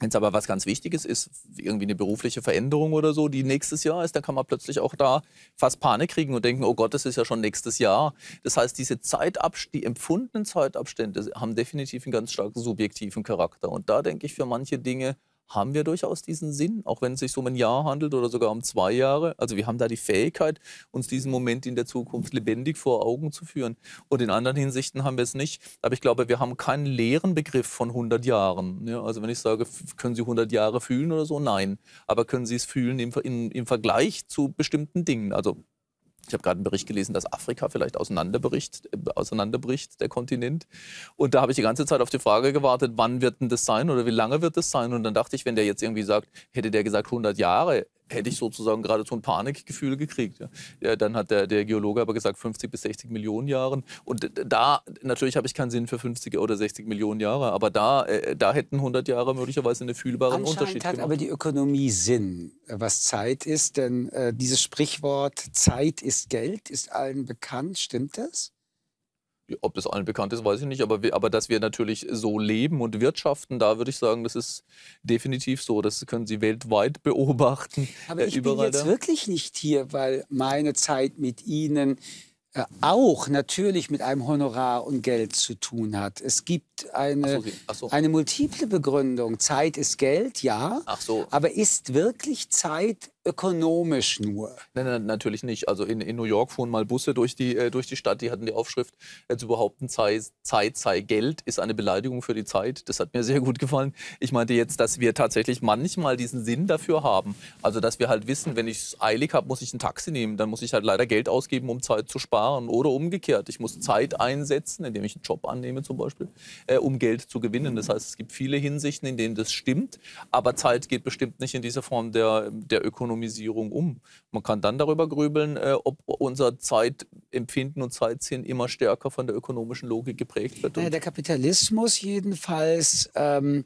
Wenn es aber was ganz Wichtiges ist, irgendwie eine berufliche Veränderung oder so, die nächstes Jahr ist, dann kann man plötzlich auch da fast Panik kriegen und denken, oh Gott, das ist ja schon nächstes Jahr. Das heißt, diese Zeitabstände, die empfundenen Zeitabstände haben definitiv einen ganz starken subjektiven Charakter. Und da denke ich für manche Dinge, haben wir durchaus diesen Sinn, auch wenn es sich um ein Jahr handelt oder sogar um zwei Jahre. Also wir haben da die Fähigkeit, uns diesen Moment in der Zukunft lebendig vor Augen zu führen. Und in anderen Hinsichten haben wir es nicht. Aber ich glaube, wir haben keinen leeren Begriff von 100 Jahren. Ja, also wenn ich sage, können Sie 100 Jahre fühlen oder so? Nein. Aber können Sie es fühlen im, im, im Vergleich zu bestimmten Dingen? Also ich habe gerade einen Bericht gelesen, dass Afrika vielleicht auseinanderbricht, äh, auseinanderbricht, der Kontinent. Und da habe ich die ganze Zeit auf die Frage gewartet, wann wird denn das sein oder wie lange wird das sein? Und dann dachte ich, wenn der jetzt irgendwie sagt, hätte der gesagt 100 Jahre, hätte ich sozusagen gerade so ein Panikgefühl gekriegt. Ja, dann hat der, der Geologe aber gesagt, 50 bis 60 Millionen Jahren. Und da, natürlich habe ich keinen Sinn für 50 oder 60 Millionen Jahre, aber da, äh, da hätten 100 Jahre möglicherweise einen fühlbaren Unterschied hat aber die Ökonomie Sinn, was Zeit ist, denn äh, dieses Sprichwort Zeit ist Geld ist allen bekannt, stimmt das? Ob das allen bekannt ist, weiß ich nicht, aber, wir, aber dass wir natürlich so leben und wirtschaften, da würde ich sagen, das ist definitiv so. Das können Sie weltweit beobachten. Aber äh, ich bin jetzt da. wirklich nicht hier, weil meine Zeit mit Ihnen äh, auch natürlich mit einem Honorar und Geld zu tun hat. Es gibt eine, ach so, ach so. eine multiple Begründung. Zeit ist Geld, ja. Ach So. Aber ist wirklich Zeit ökonomisch nur. Nein, nein, natürlich nicht. Also in, in New York fuhren mal Busse durch die, äh, durch die Stadt, die hatten die Aufschrift, äh, zu behaupten, Zeit, Zeit sei Geld, ist eine Beleidigung für die Zeit. Das hat mir sehr gut gefallen. Ich meinte jetzt, dass wir tatsächlich manchmal diesen Sinn dafür haben. Also dass wir halt wissen, wenn ich es eilig habe, muss ich ein Taxi nehmen. Dann muss ich halt leider Geld ausgeben, um Zeit zu sparen. Oder umgekehrt, ich muss Zeit einsetzen, indem ich einen Job annehme zum Beispiel, äh, um Geld zu gewinnen. Das heißt, es gibt viele Hinsichten, in denen das stimmt. Aber Zeit geht bestimmt nicht in dieser Form der, der Ökonomie Ökonomisierung um. Man kann dann darüber grübeln, äh, ob unser Zeitempfinden und Zeitsinn immer stärker von der ökonomischen Logik geprägt wird. Ja, der Kapitalismus jedenfalls ähm,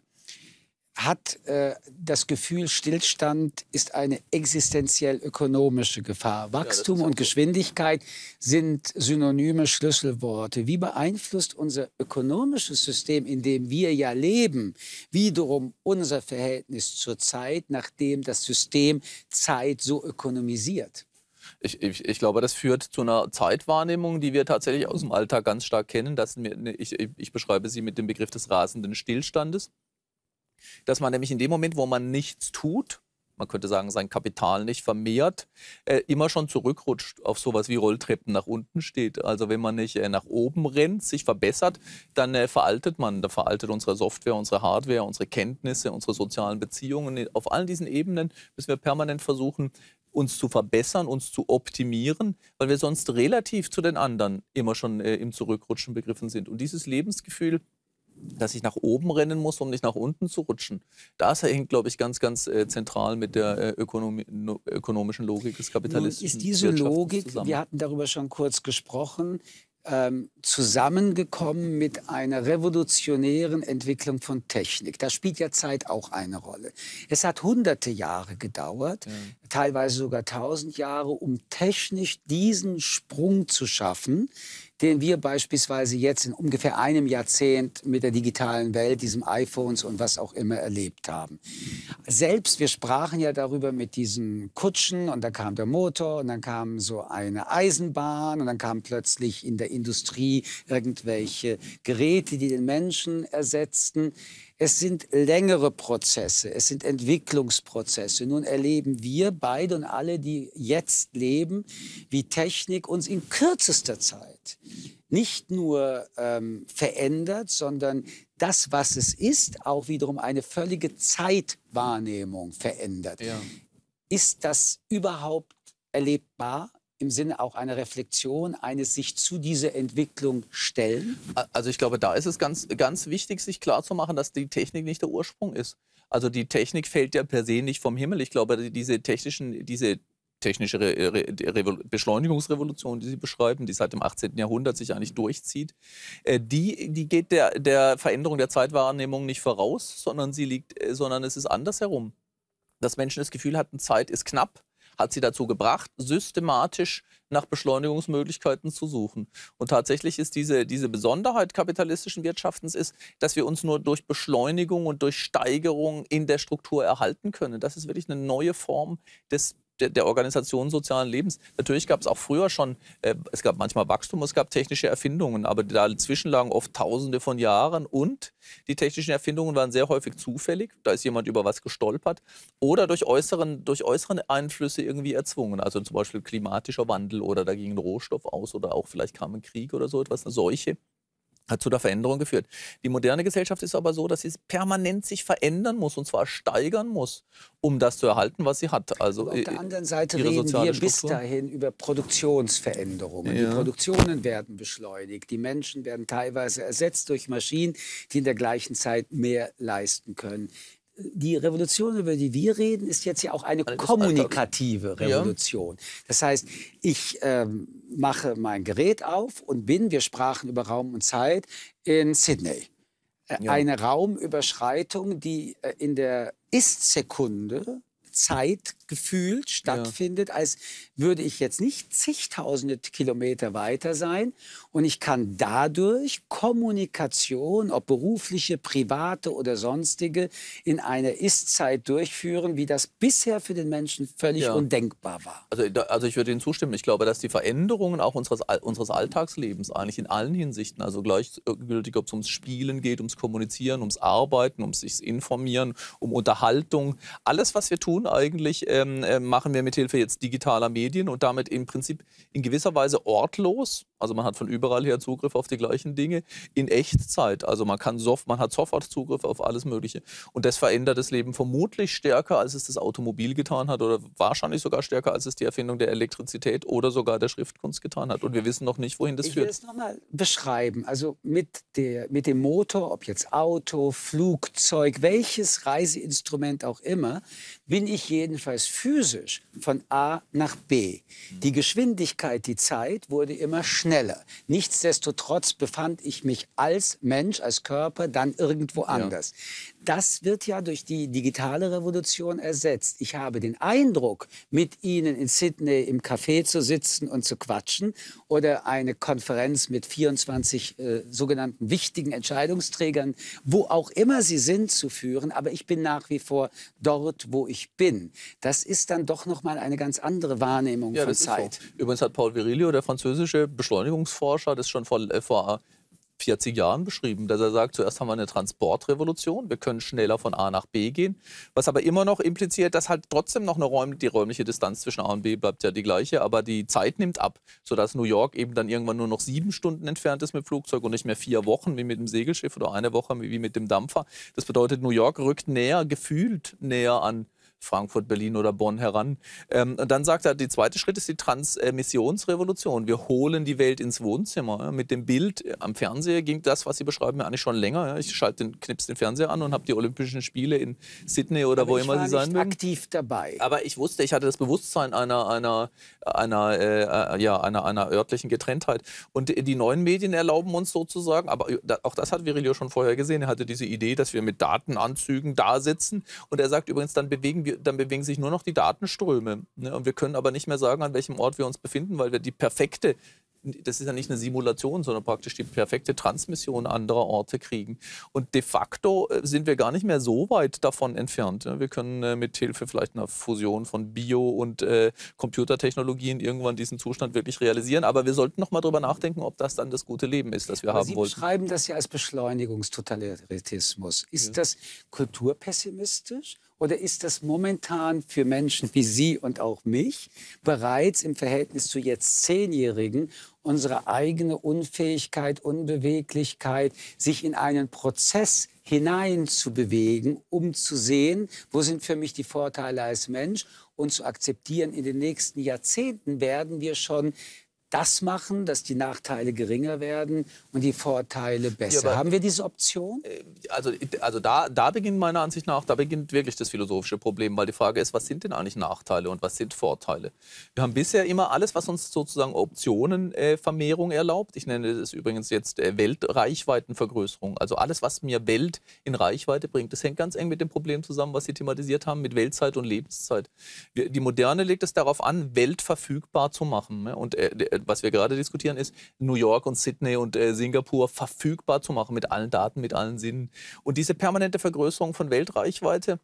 hat äh, das Gefühl, Stillstand ist eine existenziell ökonomische Gefahr. Wachstum ja, und Geschwindigkeit sind synonyme Schlüsselworte. Wie beeinflusst unser ökonomisches System, in dem wir ja leben, wiederum unser Verhältnis zur Zeit, nachdem das System Zeit so ökonomisiert? Ich, ich, ich, glaube, das führt zu einer Zeitwahrnehmung, die wir tatsächlich aus dem Alltag ganz stark kennen. Dass ich, ich beschreibe sie mit dem Begriff des rasenden Stillstandes dass man nämlich in dem Moment, wo man nichts tut, man könnte sagen, sein Kapital nicht vermehrt, äh, immer schon zurückrutscht auf sowas wie Rolltreppen nach unten steht. Also wenn man nicht äh, nach oben rennt, sich verbessert, dann äh, veraltet man, dann veraltet unsere Software, unsere Hardware, unsere Kenntnisse, unsere sozialen Beziehungen. Auf all diesen Ebenen müssen wir permanent versuchen, uns zu verbessern, uns zu optimieren, weil wir sonst relativ zu den anderen immer schon äh, im Zurückrutschen begriffen sind. Und dieses Lebensgefühl dass ich nach oben rennen muss, um nicht nach unten zu rutschen. Das hängt, glaube ich, ganz, ganz äh, zentral mit der äh, Ökonomi ökonomischen Logik des Kapitalismus. Ist diese Logik, zusammen. wir hatten darüber schon kurz gesprochen, ähm, zusammengekommen mit einer revolutionären Entwicklung von Technik. Da spielt ja Zeit auch eine Rolle. Es hat hunderte Jahre gedauert, ja. teilweise sogar tausend Jahre, um technisch diesen Sprung zu schaffen, den wir beispielsweise jetzt in ungefähr einem Jahrzehnt mit der digitalen Welt, diesem iPhones und was auch immer erlebt haben. Selbst wir sprachen ja darüber mit diesen Kutschen und da kam der Motor und dann kam so eine Eisenbahn und dann kamen plötzlich in der Industrie irgendwelche Geräte, die den Menschen ersetzten. Es sind längere Prozesse, es sind Entwicklungsprozesse. Nun erleben wir beide und alle, die jetzt leben, wie Technik uns in kürzester Zeit nicht nur ähm, verändert, sondern das, was es ist, auch wiederum eine völlige Zeitwahrnehmung verändert. Ja. Ist das überhaupt erlebbar? im Sinne auch einer Reflexion, eines sich zu dieser Entwicklung stellen? Also ich glaube, da ist es ganz, ganz wichtig, sich klarzumachen, dass die Technik nicht der Ursprung ist. Also die Technik fällt ja per se nicht vom Himmel. Ich glaube, diese technischen, diese technische Re Re Re Beschleunigungsrevolution, die Sie beschreiben, die seit dem 18. Jahrhundert sich eigentlich durchzieht, äh, die, die geht der, der Veränderung der Zeitwahrnehmung nicht voraus, sondern sie liegt, äh, sondern es ist andersherum. Dass Menschen das Gefühl hatten, Zeit ist knapp hat sie dazu gebracht, systematisch nach Beschleunigungsmöglichkeiten zu suchen. Und tatsächlich ist diese, diese Besonderheit kapitalistischen Wirtschaftens ist, dass wir uns nur durch Beschleunigung und durch Steigerung in der Struktur erhalten können. Das ist wirklich eine neue Form des der, der Organisation sozialen Lebens. Natürlich gab es auch früher schon, äh, es gab manchmal Wachstum, es gab technische Erfindungen, aber dazwischen lagen oft Tausende von Jahren und die technischen Erfindungen waren sehr häufig zufällig. Da ist jemand über was gestolpert oder durch äußeren, durch äußeren Einflüsse irgendwie erzwungen. Also zum Beispiel klimatischer Wandel oder da ging ein Rohstoff aus oder auch vielleicht kam ein Krieg oder so etwas, eine Seuche hat zu der Veränderung geführt. Die moderne Gesellschaft ist aber so, dass sie permanent sich verändern muss und zwar steigern muss, um das zu erhalten, was sie hat. Also aber auf äh, der anderen Seite reden wir bis dahin über Produktionsveränderungen. Ja. Die Produktionen werden beschleunigt, die Menschen werden teilweise ersetzt durch Maschinen, die in der gleichen Zeit mehr leisten können die Revolution, über die wir reden, ist jetzt ja auch eine kommunikative Revolution. Das heißt, ich ähm, mache mein Gerät auf und bin, wir sprachen über Raum und Zeit, in Sydney. Äh, eine Raumüberschreitung, die äh, in der Ist-Sekunde Zeit gefühlt stattfindet, ja. als würde ich jetzt nicht zigtausende Kilometer weiter sein. Und ich kann dadurch Kommunikation, ob berufliche, private oder sonstige, in einer Ist-Zeit durchführen, wie das bisher für den Menschen völlig ja. undenkbar war. Also, also ich würde Ihnen zustimmen. Ich glaube, dass die Veränderungen auch unseres, unseres Alltagslebens eigentlich in allen Hinsichten, also gleichgültig, ob es ums Spielen geht, ums Kommunizieren, ums Arbeiten, ums sich informieren, um Unterhaltung, alles, was wir tun eigentlich, äh, ähm, äh, machen wir mithilfe jetzt digitaler Medien und damit im Prinzip in gewisser Weise ortlos also man hat von überall her Zugriff auf die gleichen Dinge in Echtzeit. Also man kann soft, man hat sofort Zugriff auf alles Mögliche. Und das verändert das Leben vermutlich stärker, als es das Automobil getan hat oder wahrscheinlich sogar stärker, als es die Erfindung der Elektrizität oder sogar der Schriftkunst getan hat. Und wir wissen noch nicht, wohin das ich führt. Ich will es nochmal beschreiben. Also mit, der, mit dem Motor, ob jetzt Auto, Flugzeug, welches Reiseinstrument auch immer, bin ich jedenfalls physisch von A nach B. Die mhm. Geschwindigkeit, die Zeit wurde immer schneller schneller. Nichtsdestotrotz befand ich mich als Mensch, als Körper dann irgendwo anders. Ja das wird ja durch die digitale Revolution ersetzt. Ich habe den Eindruck, mit Ihnen in Sydney im Café zu sitzen und zu quatschen oder eine Konferenz mit 24 äh, sogenannten wichtigen Entscheidungsträgern, wo auch immer sie sind, zu führen. Aber ich bin nach wie vor dort, wo ich bin. Das ist dann doch noch mal eine ganz andere Wahrnehmung ja, von Zeit. So. Übrigens hat Paul Virilio, der französische Beschleunigungsforscher, das schon vor, äh, vor 40 Jahren beschrieben, dass er sagt, zuerst haben wir eine Transportrevolution, wir können schneller von A nach B gehen, was aber immer noch impliziert, dass halt trotzdem noch eine Räum die räumliche Distanz zwischen A und B bleibt ja die gleiche, aber die Zeit nimmt ab, sodass New York eben dann irgendwann nur noch sieben Stunden entfernt ist mit Flugzeug und nicht mehr vier Wochen wie mit dem Segelschiff oder eine Woche wie mit dem Dampfer. Das bedeutet, New York rückt näher, gefühlt näher an Frankfurt, Berlin oder Bonn heran. Ähm, und dann sagt er, der zweite Schritt ist die Transmissionsrevolution. Wir holen die Welt ins Wohnzimmer. Mit dem Bild äh, am Fernseher ging das, was Sie beschreiben, ja eigentlich schon länger. Ich schalte den, knips den Fernseher an und habe die Olympischen Spiele in Sydney oder Aber wo immer sie sein mögen. aktiv dabei. Aber ich wusste, ich hatte das Bewusstsein einer, einer einer, äh, äh, ja, einer, einer örtlichen Getrenntheit. Und die neuen Medien erlauben uns sozusagen, aber auch das hat Virilio schon vorher gesehen, er hatte diese Idee, dass wir mit Datenanzügen da sitzen. Und er sagt übrigens, dann bewegen, wir, dann bewegen sich nur noch die Datenströme. Ne? Und wir können aber nicht mehr sagen, an welchem Ort wir uns befinden, weil wir die perfekte das ist ja nicht eine Simulation, sondern praktisch die perfekte Transmission anderer Orte kriegen. Und de facto äh, sind wir gar nicht mehr so weit davon entfernt. Wir können äh, mit Hilfe vielleicht einer Fusion von Bio- und äh, Computertechnologien irgendwann diesen Zustand wirklich realisieren. Aber wir sollten noch mal drüber nachdenken, ob das dann das gute Leben ist, das wir Aber haben Sie wollten. Sie beschreiben das ja als Beschleunigungstotalitarismus. Ist ja. das kulturpessimistisch oder ist das momentan für Menschen wie Sie und auch mich bereits im Verhältnis zu jetzt Zehnjährigen unsere eigene Unfähigkeit, Unbeweglichkeit, sich in einen Prozess hineinzubewegen, um zu sehen, wo sind für mich die Vorteile als Mensch und zu akzeptieren, in den nächsten Jahrzehnten werden wir schon das machen, dass die Nachteile geringer werden und die Vorteile besser. Ja, Haben wir diese Option? Äh, also, also da, da beginnt meiner Ansicht nach, da beginnt wirklich das philosophische Problem, weil die Frage ist, was sind denn eigentlich Nachteile und was sind Vorteile? Wir haben bisher immer alles, was uns sozusagen Optionenvermehrung äh, erlaubt. Ich nenne es übrigens jetzt äh, Weltreichweitenvergrößerung. Also alles, was mir Welt in Reichweite bringt, das hängt ganz eng mit dem Problem zusammen, was Sie thematisiert haben, mit Weltzeit und Lebenszeit. Wir, die Moderne legt es darauf an, Welt verfügbar zu machen. Ne? Und äh, äh was wir gerade diskutieren, ist, New York und Sydney und äh, Singapur verfügbar zu machen mit allen Daten, mit allen Sinnen. Und diese permanente Vergrößerung von Weltreichweite,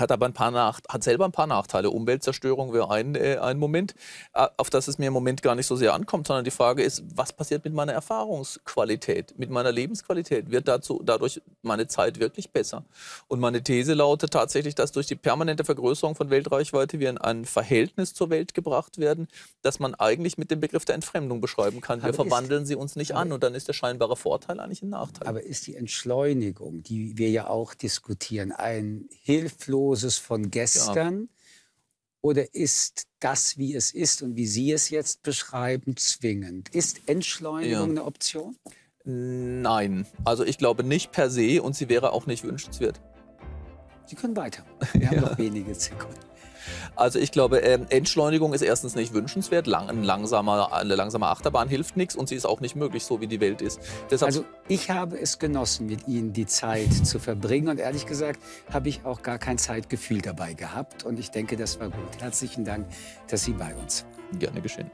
hat aber ein paar Nach hat selber ein paar Nachteile. Umweltzerstörung wäre ein, äh, ein Moment, äh, auf das es mir im Moment gar nicht so sehr ankommt, sondern die Frage ist, was passiert mit meiner Erfahrungsqualität, mit meiner Lebensqualität? Wird dazu, dadurch meine Zeit wirklich besser? Und meine These lautet tatsächlich, dass durch die permanente Vergrößerung von Weltreichweite wir in ein Verhältnis zur Welt gebracht werden, das man eigentlich mit dem Begriff der Entfremdung beschreiben kann. Wir aber verwandeln sie uns nicht an und dann ist der scheinbare Vorteil eigentlich ein Nachteil. Aber ist die Entschleunigung, die wir ja auch diskutieren, ein hilflos Dosis von gestern? Ja. Oder ist das, wie es ist und wie Sie es jetzt beschreiben, zwingend? Ist Entschleunigung ja. eine Option? Nein, also ich glaube nicht per se und sie wäre auch nicht wünschenswert. Sie können weiter. Wir haben noch wenige Sekunden. Also ich glaube, ähm, Entschleunigung ist erstens nicht wünschenswert. Lang, ein langsamer, eine langsame Achterbahn hilft nichts und sie ist auch nicht möglich, so wie die Welt ist. Deshalb also ich habe es genossen, mit Ihnen die Zeit zu verbringen und ehrlich gesagt habe ich auch gar kein Zeitgefühl dabei gehabt und ich denke, das war gut. Herzlichen Dank, dass Sie bei uns Gerne geschehen.